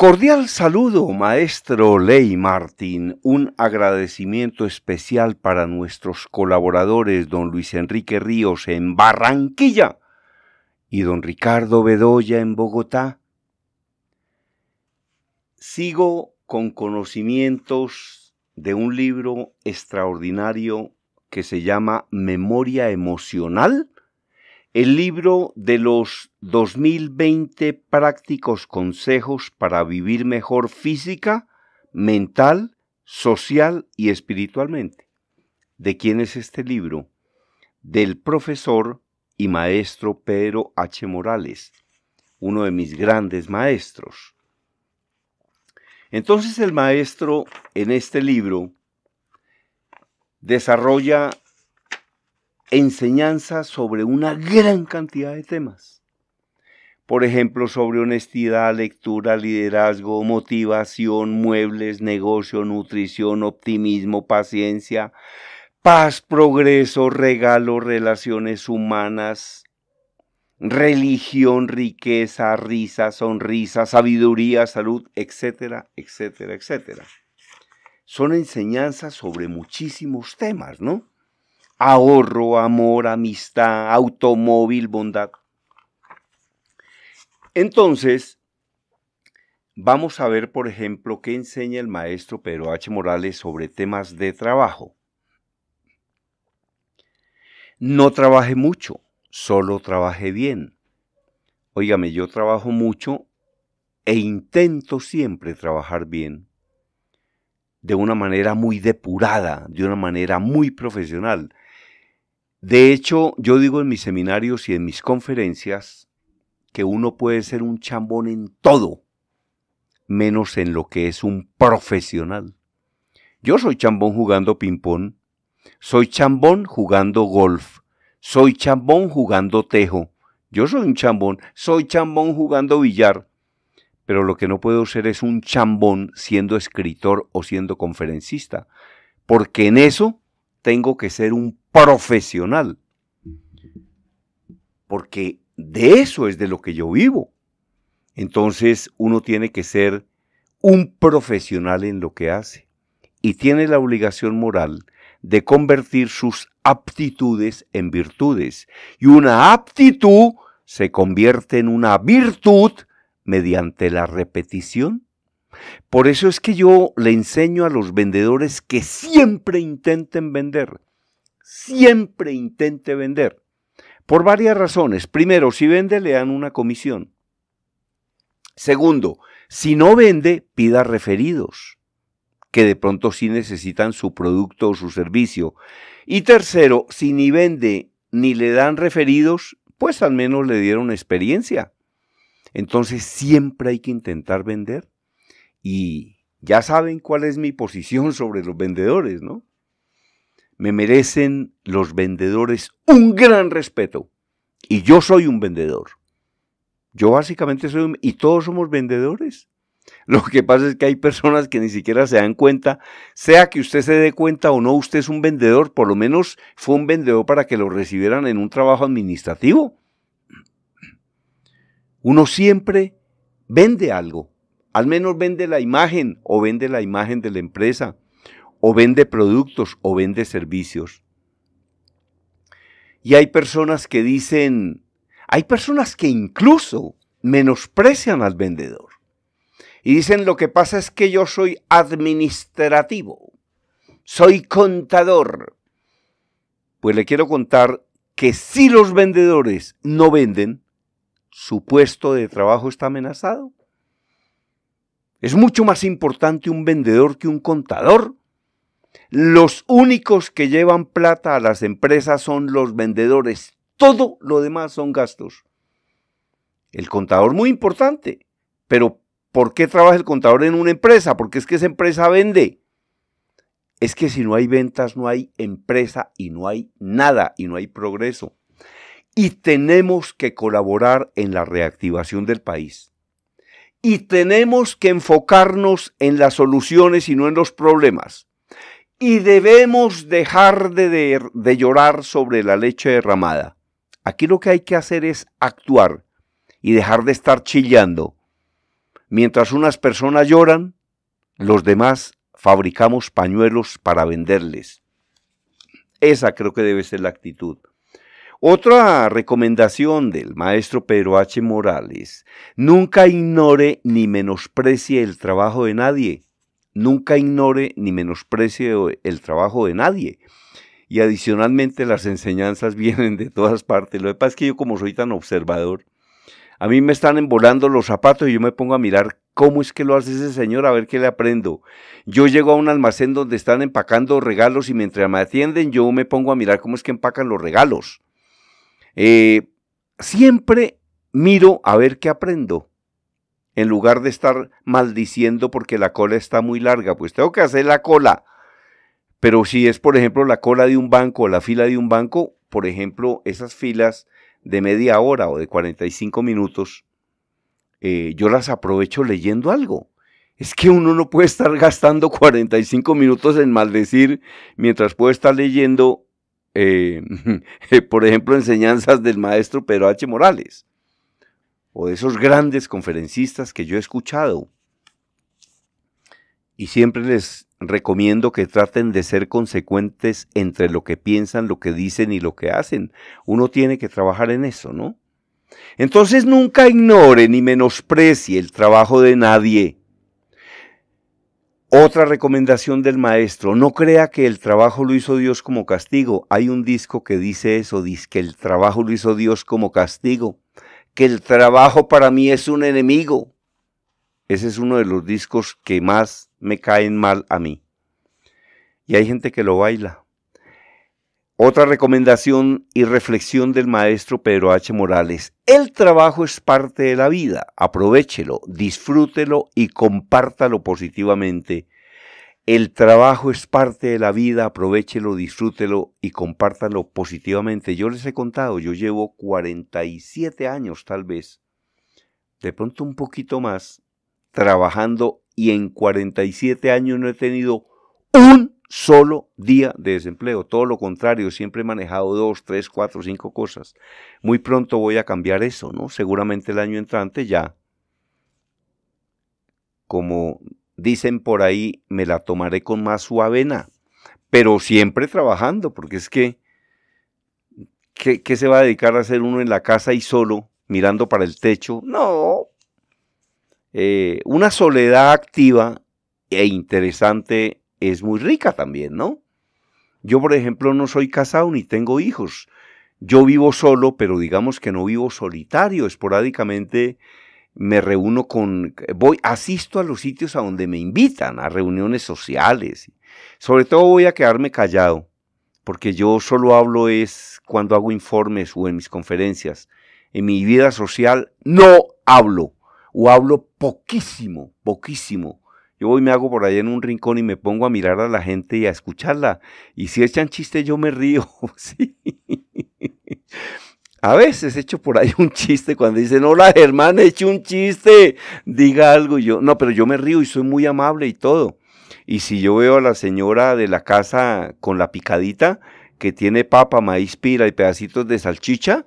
Cordial saludo, maestro Ley Martín. Un agradecimiento especial para nuestros colaboradores, don Luis Enrique Ríos en Barranquilla y don Ricardo Bedoya en Bogotá. Sigo con conocimientos de un libro extraordinario que se llama Memoria Emocional el libro de los 2020 prácticos consejos para vivir mejor física, mental, social y espiritualmente. ¿De quién es este libro? Del profesor y maestro Pedro H. Morales, uno de mis grandes maestros. Entonces el maestro en este libro desarrolla enseñanzas sobre una gran cantidad de temas. Por ejemplo, sobre honestidad, lectura, liderazgo, motivación, muebles, negocio, nutrición, optimismo, paciencia, paz, progreso, regalo, relaciones humanas, religión, riqueza, risa, sonrisa, sabiduría, salud, etcétera, etcétera, etcétera. Son enseñanzas sobre muchísimos temas, ¿no? ahorro, amor, amistad, automóvil, bondad. Entonces, vamos a ver, por ejemplo, qué enseña el maestro Pedro H. Morales sobre temas de trabajo. No trabaje mucho, solo trabaje bien. Óigame, yo trabajo mucho e intento siempre trabajar bien, de una manera muy depurada, de una manera muy profesional, de hecho, yo digo en mis seminarios y en mis conferencias que uno puede ser un chambón en todo, menos en lo que es un profesional. Yo soy chambón jugando ping-pong, soy chambón jugando golf, soy chambón jugando tejo, yo soy un chambón, soy chambón jugando billar, pero lo que no puedo ser es un chambón siendo escritor o siendo conferencista, porque en eso tengo que ser un profesional. Porque de eso es de lo que yo vivo. Entonces uno tiene que ser un profesional en lo que hace y tiene la obligación moral de convertir sus aptitudes en virtudes. Y una aptitud se convierte en una virtud mediante la repetición por eso es que yo le enseño a los vendedores que siempre intenten vender. Siempre intente vender. Por varias razones. Primero, si vende, le dan una comisión. Segundo, si no vende, pida referidos, que de pronto sí necesitan su producto o su servicio. Y tercero, si ni vende ni le dan referidos, pues al menos le dieron experiencia. Entonces siempre hay que intentar vender. Y ya saben cuál es mi posición sobre los vendedores, ¿no? Me merecen los vendedores un gran respeto. Y yo soy un vendedor. Yo básicamente soy un... Y todos somos vendedores. Lo que pasa es que hay personas que ni siquiera se dan cuenta, sea que usted se dé cuenta o no, usted es un vendedor, por lo menos fue un vendedor para que lo recibieran en un trabajo administrativo. Uno siempre vende algo. Al menos vende la imagen o vende la imagen de la empresa o vende productos o vende servicios. Y hay personas que dicen, hay personas que incluso menosprecian al vendedor. Y dicen, lo que pasa es que yo soy administrativo, soy contador. Pues le quiero contar que si los vendedores no venden, su puesto de trabajo está amenazado. Es mucho más importante un vendedor que un contador. Los únicos que llevan plata a las empresas son los vendedores. Todo lo demás son gastos. El contador muy importante. Pero ¿por qué trabaja el contador en una empresa? Porque es que esa empresa vende. Es que si no hay ventas, no hay empresa y no hay nada y no hay progreso. Y tenemos que colaborar en la reactivación del país y tenemos que enfocarnos en las soluciones y no en los problemas. Y debemos dejar de, llorar sobre la leche derramada. Aquí lo que hay que hacer es actuar y dejar de estar chillando. Mientras unas personas lloran, los demás fabricamos pañuelos para venderles. Esa creo que debe ser la actitud. Otra recomendación del maestro Pedro H. Morales, nunca ignore ni menosprecie el trabajo de nadie, nunca ignore ni menosprecie el trabajo de nadie. Y adicionalmente las enseñanzas vienen de todas partes. Lo que pasa es que yo como soy tan observador, a mí me están embolando los zapatos y yo me pongo a mirar cómo es que lo hace ese señor, a ver qué le aprendo. Yo llego a un almacén donde están empacando regalos y mientras me atienden yo me pongo a mirar cómo es que empacan los regalos. Eh, siempre miro a ver qué aprendo. En lugar de estar maldiciendo porque la cola está muy larga, pues tengo que hacer la cola. Pero si es, por ejemplo, la cola de un banco o la fila de un banco, por ejemplo, esas filas de media hora o de 45 minutos, eh, yo las aprovecho leyendo algo. Es que uno no puede estar gastando 45 minutos en maldecir mientras puede estar leyendo eh, por ejemplo, enseñanzas del maestro Pedro H. Morales, o de esos grandes conferencistas que yo he escuchado. Y siempre les recomiendo que traten de ser consecuentes entre lo que piensan, lo que dicen y lo que hacen. Uno tiene que trabajar en eso, ¿no? Entonces nunca ignore ni menosprecie el trabajo de nadie. Otra recomendación del maestro, no crea que el trabajo lo hizo Dios como castigo. Hay un disco que dice eso, dice que el trabajo lo hizo Dios como castigo, que el trabajo para mí es un enemigo. Ese es uno de los discos que más me caen mal a mí. Y hay gente que lo baila. Otra recomendación y reflexión del maestro Pedro H. Morales. El trabajo es parte de la vida. Aprovechelo, disfrútelo y compártalo positivamente. El trabajo es parte de la vida, aprovechelo, disfrútelo y compártalo positivamente. Yo les he contado, yo llevo 47 años tal vez, de pronto un poquito más, trabajando y en 47 años no he tenido un solo día de desempleo. Todo lo contrario, siempre he manejado dos, tres, cuatro, cinco cosas. Muy pronto voy a cambiar eso, ¿no? Seguramente el año entrante ya. Como dicen por ahí, me la tomaré con más suavena, pero siempre trabajando, porque es que, ¿qué, se va a dedicar a hacer uno en la casa y solo, mirando para el techo? No. Eh, una soledad activa e interesante es muy rica también, ¿no? Yo, por ejemplo, no soy casado ni tengo hijos. Yo vivo solo, pero digamos que no vivo solitario. Esporádicamente me reúno con, voy, asisto a los sitios a donde me invitan, a reuniones sociales. Sobre todo voy a quedarme callado, porque yo solo hablo es cuando hago informes o en mis conferencias. En mi vida social no hablo, o hablo poquísimo, poquísimo. Yo voy, me hago por ahí en un rincón y me pongo a mirar a la gente y a escucharla. Y si echan chiste, yo me río. A veces echo por ahí un chiste cuando dicen, hola Germán, he hecho un chiste, diga algo. yo, no, pero yo me río y soy muy amable y todo. Y si yo veo a la señora de la casa con la picadita, que tiene papa, maíz, pira y pedacitos de salchicha,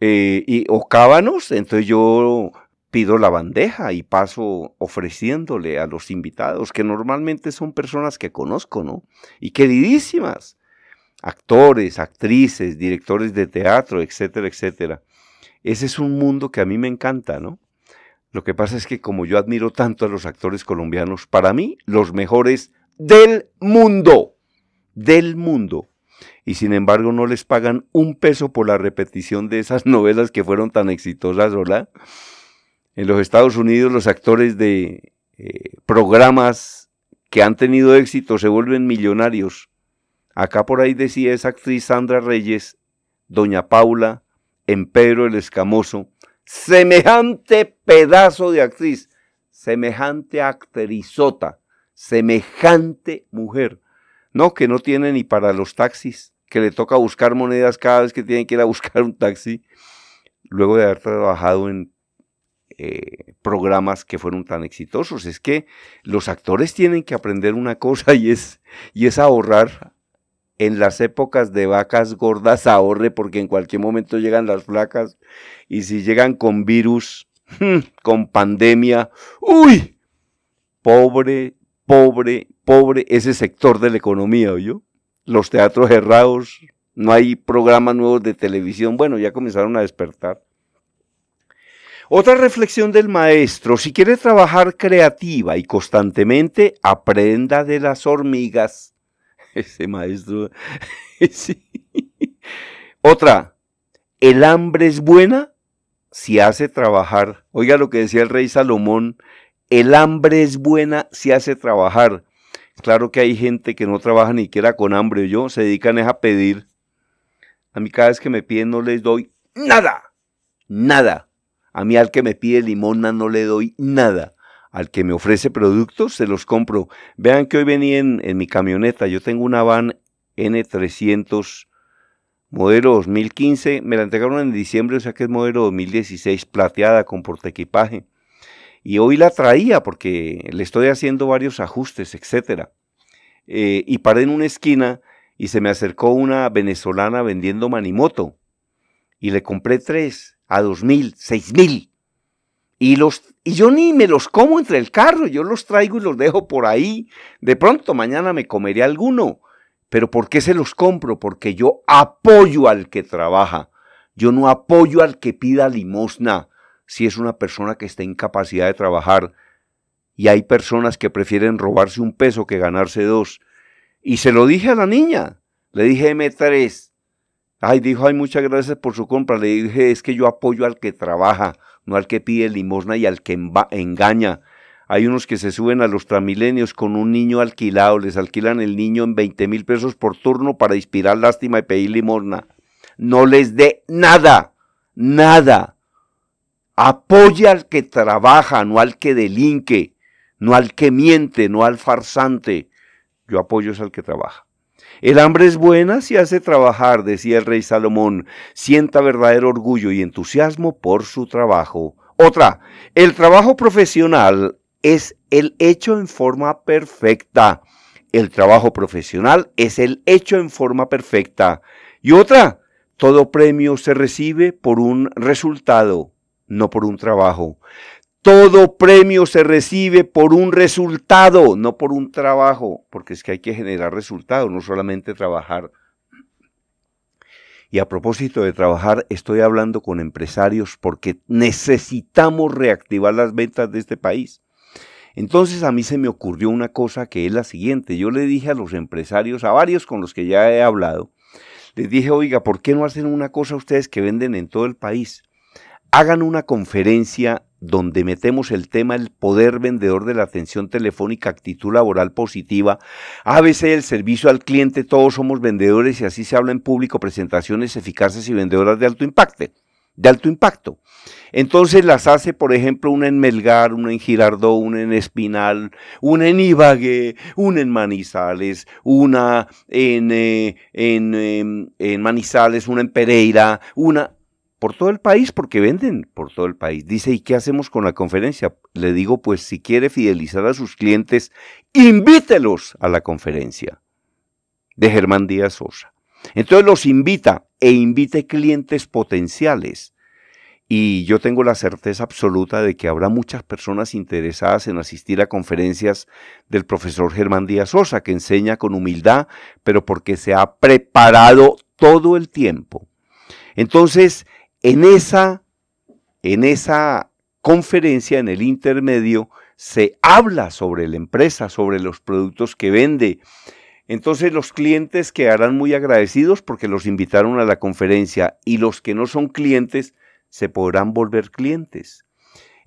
eh, y, o cábanos, entonces yo pido la bandeja y paso ofreciéndole a los invitados, que normalmente son personas que conozco, ¿no? Y queridísimas, actores, actrices, directores de teatro, etcétera, etcétera. Ese es un mundo que a mí me encanta, ¿no? Lo que pasa es que como yo admiro tanto a los actores colombianos, para mí los mejores del mundo, del mundo. Y sin embargo no les pagan un peso por la repetición de esas novelas que fueron tan exitosas, ¿verdad? en los Estados Unidos los actores de eh, programas que han tenido éxito se vuelven millonarios. Acá por ahí decía esa actriz Sandra Reyes, Doña Paula, en Pedro el Escamoso, semejante pedazo de actriz, semejante actrizota, semejante mujer, no que no tiene ni para los taxis, que le toca buscar monedas cada vez que tiene que ir a buscar un taxi, luego de haber trabajado en eh, programas que fueron tan exitosos. Es que los actores tienen que aprender una cosa y es, y es ahorrar. En las épocas de vacas gordas ahorre porque en cualquier momento llegan las flacas y si llegan con virus, mm, con pandemia, uy, pobre, pobre, pobre ese sector de la economía, yo Los teatros cerrados, no hay programas nuevos de televisión. Bueno, ya comenzaron a despertar. Otra reflexión del maestro, si quiere trabajar creativa y constantemente, aprenda de las hormigas. Ese maestro... Otra, el hambre es buena si hace trabajar. Oiga lo que decía el rey Salomón, el hambre es buena si hace trabajar. Claro que hay gente que no trabaja ni siquiera con hambre, yo se dedican es a pedir. A mí cada vez que me piden no les doy nada, nada. A mí al que me pide limona no le doy nada. Al que me ofrece productos se los compro. Vean que hoy venía en, mi camioneta. Yo tengo una van N300 modelo 2015. Me la entregaron en diciembre, o sea que es modelo 2016, plateada con portaequipaje. Y hoy la traía porque le estoy haciendo varios ajustes, etc. Eh, y paré en una esquina y se me acercó una venezolana vendiendo manimoto. Y le compré tres a dos mil, seis mil. Y, los, y yo ni me los como entre el carro, yo los traigo y los dejo por ahí. De pronto mañana me comeré alguno. Pero ¿por qué se los compro? Porque yo apoyo al que trabaja. Yo no apoyo al que pida limosna si es una persona que está en capacidad de trabajar. Y hay personas que prefieren robarse un peso que ganarse dos. Y se lo dije a la niña. Le dije, M3, Ay, dijo, ay, muchas gracias por su compra. Le dije, es que yo apoyo al que trabaja, no al que pide limosna y al que engaña. Hay unos que se suben a los tramilenios con un niño alquilado, les alquilan el niño en 20 mil pesos por turno para inspirar lástima y pedir limosna. No les dé nada, nada. Apoya al que trabaja, no al que delinque, no al que miente, no al farsante. Yo apoyo es al que trabaja. El hambre es buena si hace trabajar, decía el rey Salomón, sienta verdadero orgullo y entusiasmo por su trabajo. Otra, el trabajo profesional es el hecho en forma perfecta. El trabajo profesional es el hecho en forma perfecta. Y otra, todo premio se recibe por un resultado, no por un trabajo. Todo premio se recibe por un resultado, no por un trabajo, porque es que hay que generar resultados, no solamente trabajar. Y a propósito de trabajar, estoy hablando con empresarios porque necesitamos reactivar las ventas de este país. Entonces a mí se me ocurrió una cosa que es la siguiente. Yo le dije a los empresarios, a varios con los que ya he hablado, les dije, oiga, ¿por qué no hacen una cosa ustedes que venden en todo el país? Hagan una conferencia donde metemos el tema el poder vendedor de la atención telefónica, actitud laboral positiva, ABC, el servicio al cliente, todos somos vendedores y así se habla en público, presentaciones eficaces y vendedoras de alto impacto. De alto impacto. Entonces las hace, por ejemplo, una en Melgar, una en Girardó, una en Espinal, una en Ibague una en Manizales, una en, eh, en, eh, en Manizales, una en Pereira, una por todo el país, porque venden por todo el país. Dice, ¿y qué hacemos con la conferencia? Le digo, pues si quiere fidelizar a sus clientes, invítelos a la conferencia de Germán Díaz Sosa. Entonces los invita e invite clientes potenciales. Y yo tengo la certeza absoluta de que habrá muchas personas interesadas en asistir a conferencias del profesor Germán Díaz Sosa, que enseña con humildad, pero porque se ha preparado todo el tiempo. Entonces, en esa, en esa conferencia, en el intermedio, se habla sobre la empresa, sobre los productos que vende. Entonces los clientes quedarán muy agradecidos porque los invitaron a la conferencia y los que no son clientes se podrán volver clientes.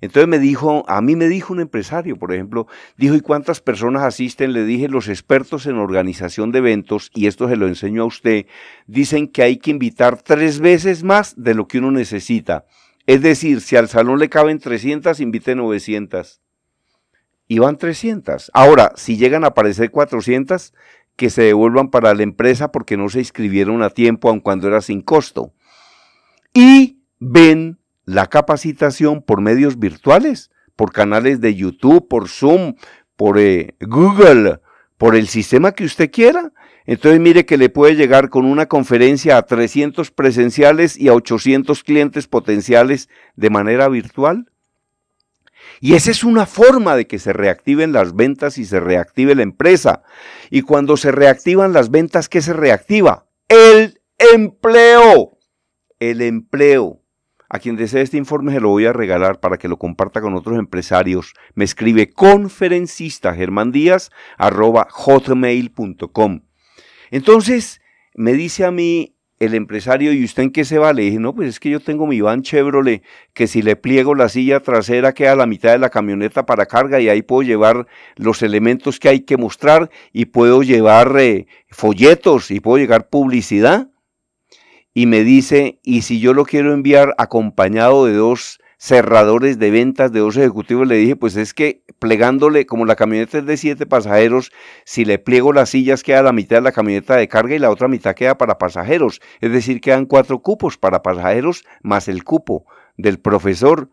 Entonces me dijo, a mí me dijo un empresario, por ejemplo, dijo, ¿y cuántas personas asisten? Le dije, los expertos en organización de eventos, y esto se lo enseño a usted, dicen que hay que invitar tres veces más de lo que uno necesita. Es decir, si al salón le caben 300, invite 900. Y van 300. Ahora, si llegan a aparecer 400, que se devuelvan para la empresa porque no se inscribieron a tiempo, aun cuando era sin costo. Y ven la capacitación por medios virtuales, por canales de YouTube, por Zoom, por eh, Google, por el sistema que usted quiera. Entonces mire que le puede llegar con una conferencia a 300 presenciales y a 800 clientes potenciales de manera virtual. Y esa es una forma de que se reactiven las ventas y se reactive la empresa. Y cuando se reactivan las ventas, ¿qué se reactiva? El empleo. El empleo. A quien desee este informe se lo voy a regalar para que lo comparta con otros empresarios. Me escribe conferencista Germán Díaz arroba hotmail.com. Entonces me dice a mí el empresario, ¿y usted en qué se va? Le dije, no, pues es que yo tengo mi van Chevrolet, que si le pliego la silla trasera queda a la mitad de la camioneta para carga y ahí puedo llevar los elementos que hay que mostrar y puedo llevar eh, folletos y puedo llegar publicidad y me dice, y si yo lo quiero enviar acompañado de dos cerradores de ventas, de dos ejecutivos, le dije, pues es que plegándole, como la camioneta es de siete pasajeros, si le pliego las sillas queda la mitad de la camioneta de carga y la otra mitad queda para pasajeros, es decir, quedan cuatro cupos para pasajeros más el cupo del profesor,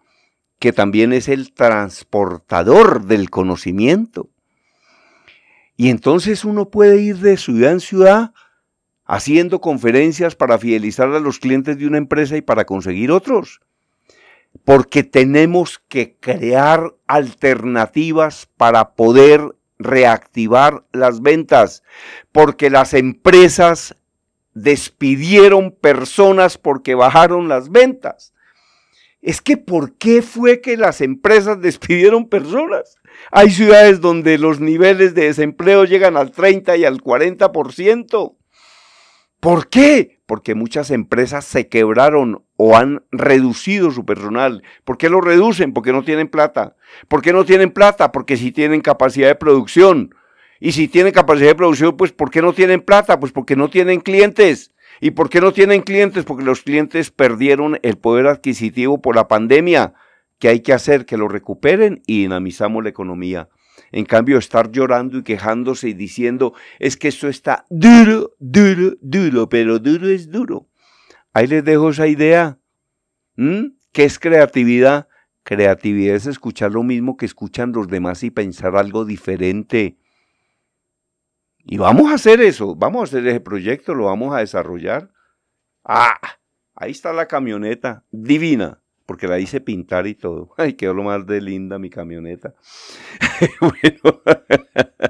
que también es el transportador del conocimiento. Y entonces uno puede ir de ciudad en ciudad haciendo conferencias para fidelizar a los clientes de una empresa y para conseguir otros. Porque tenemos que crear alternativas para poder reactivar las ventas. Porque las empresas despidieron personas porque bajaron las ventas. Es que ¿por qué fue que las empresas despidieron personas? Hay ciudades donde los niveles de desempleo llegan al 30 y al 40%. ¿Por qué? Porque muchas empresas se quebraron o han reducido su personal. ¿Por qué lo reducen? Porque no tienen plata. ¿Por qué no tienen plata? Porque si tienen capacidad de producción. Y si tienen capacidad de producción, pues ¿por qué no tienen plata? Pues porque no tienen clientes. ¿Y por qué no tienen clientes? Porque los clientes perdieron el poder adquisitivo por la pandemia. ¿Qué hay que hacer? Que lo recuperen y dinamizamos la economía. En cambio, estar llorando y quejándose y diciendo, es que esto está duro, duro, duro, pero duro es duro. Ahí les dejo esa idea. ¿Mm? ¿Qué es creatividad? Creatividad es escuchar lo mismo que escuchan los demás y pensar algo diferente. Y vamos a hacer eso, vamos a hacer ese proyecto, lo vamos a desarrollar. Ah, ahí está la camioneta, divina porque la hice pintar y todo. Ay, quedó lo más de linda mi camioneta. bueno,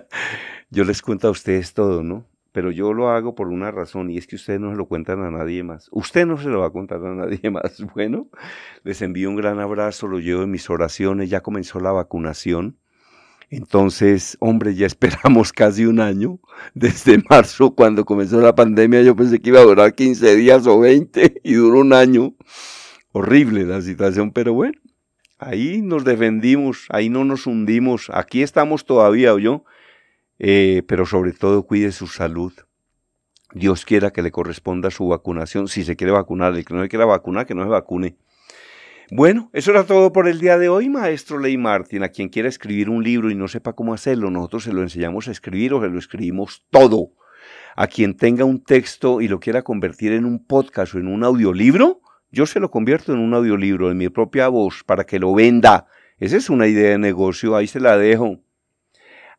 yo les cuento a ustedes todo, ¿no? Pero yo lo hago por una razón y es que ustedes no se lo cuentan a nadie más. Usted no se lo va a contar a nadie más. Bueno, les envío un gran abrazo, lo llevo en mis oraciones. Ya comenzó la vacunación. Entonces, hombre, ya esperamos casi un año. Desde marzo, cuando comenzó la pandemia, yo pensé que iba a durar 15 días o 20 y duró un año horrible la situación, pero bueno, ahí nos defendimos, ahí no nos hundimos, aquí estamos todavía, yo, eh, pero sobre todo cuide su salud. Dios quiera que le corresponda su vacunación, si se quiere vacunar, el que no se quiera vacunar, que no se vacune. Bueno, eso era todo por el día de hoy, maestro Ley Martin. A quien quiera escribir un libro y no sepa cómo hacerlo, nosotros se lo enseñamos a escribir o se lo escribimos todo. A quien tenga un texto y lo quiera convertir en un podcast o en un audiolibro, yo se lo convierto en un audiolibro, en mi propia voz, para que lo venda. Esa es una idea de negocio, ahí se la dejo.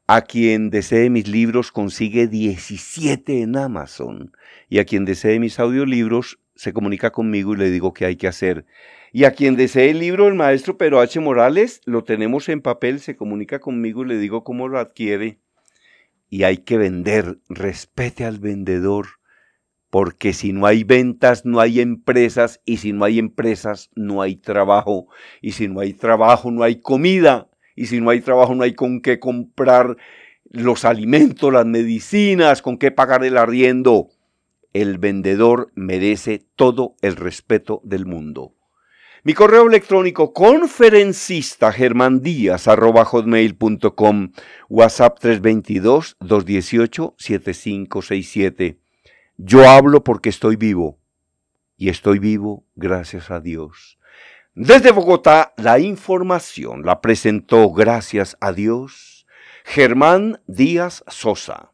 A quien desee mis libros consigue 17 en Amazon. Y a quien desee mis audiolibros se comunica conmigo y le digo qué hay que hacer. Y a quien desee el libro del maestro Pero H. Morales, lo tenemos en papel, se comunica conmigo y le digo cómo lo adquiere. Y hay que vender, respete al vendedor porque si no hay ventas, no hay empresas, y si no hay empresas, no hay trabajo, y si no hay trabajo, no hay comida, y si no hay trabajo, no hay con qué comprar los alimentos, las medicinas, con qué pagar el arriendo. El vendedor merece todo el respeto del mundo. Mi correo electrónico conferencista hotmail.com WhatsApp 322-218-7567. Yo hablo porque estoy vivo y estoy vivo gracias a Dios. Desde Bogotá, la información la presentó gracias a Dios Germán Díaz Sosa.